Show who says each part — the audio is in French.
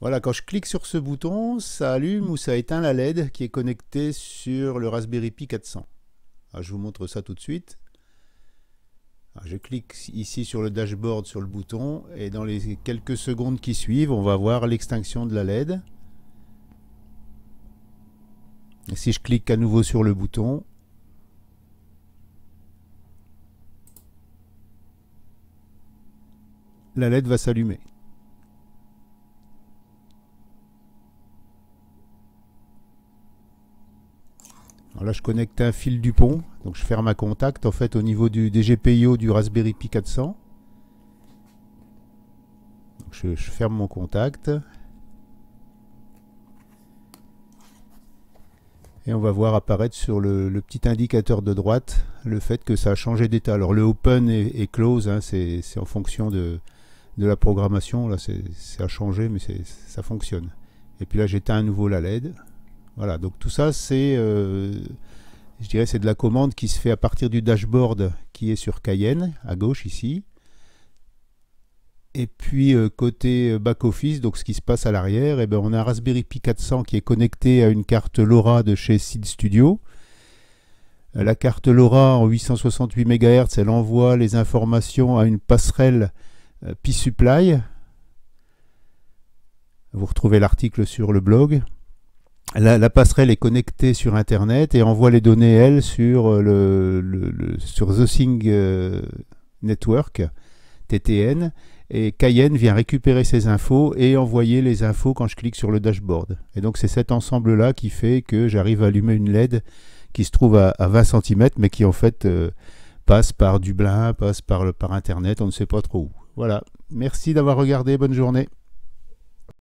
Speaker 1: Voilà, quand je clique sur ce bouton, ça allume ou ça éteint la LED qui est connectée sur le Raspberry Pi 400. Ah, je vous montre ça tout de suite. Ah, je clique ici sur le dashboard sur le bouton et dans les quelques secondes qui suivent, on va voir l'extinction de la LED. Et si je clique à nouveau sur le bouton, la LED va s'allumer. là, je connecte un fil du pont. Donc, je ferme un contact, en fait, au niveau du DGPIO du Raspberry Pi 400. je, ferme mon contact. Et on va voir apparaître sur le, petit indicateur de droite le fait que ça a changé d'état. Alors le open et, close, hein, c'est en fonction de, de, la programmation. Là, c'est a changé mais ça fonctionne. Et puis là, j'éteins à nouveau la LED. Voilà, donc tout ça, c'est, euh, je dirais, c'est de la commande qui se fait à partir du dashboard qui est sur Cayenne, à gauche ici. Et puis euh, côté euh, back-office, donc ce qui se passe à l'arrière, eh ben, on a un Raspberry Pi 400 qui est connecté à une carte LoRa de chez Seed Studio. La carte LoRa en 868 MHz, elle envoie les informations à une passerelle Pi Supply. Vous retrouvez l'article sur le blog la, passerelle est connectée sur Internet et envoie les données, elle, sur, euh, le, sur The Sing euh, Network, TTN, et Cayenne vient récupérer ces infos et envoyer les infos quand je clique sur le dashboard. Et donc c'est cet ensemble-là qui fait que j'arrive à allumer une LED qui se trouve à, 20 cm, mais qui en fait euh, passe par Dublin, passe par, par Internet, on ne sait pas trop où. Voilà, merci d'avoir regardé, bonne journée.